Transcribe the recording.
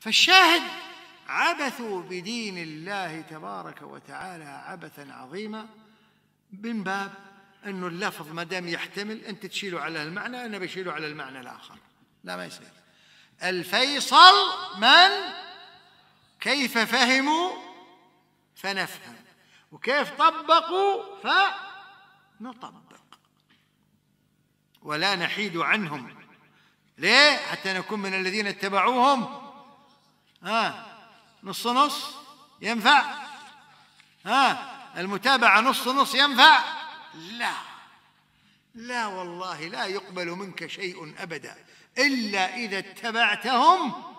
فالشاهد عبثوا بدين الله تبارك وتعالى عبثا عظيما من باب انه اللفظ ما دام يحتمل انت تشيله على المعنى انا بشيله على المعنى الاخر لا ما يصير الفيصل من كيف فهموا فنفهم وكيف طبقوا فنطبق ولا نحيد عنهم ليه حتى نكون من الذين اتبعوهم ها نص نص ينفع ها المتابعة نص نص ينفع لا لا والله لا يقبل منك شيء أبدا إلا إذا اتبعتهم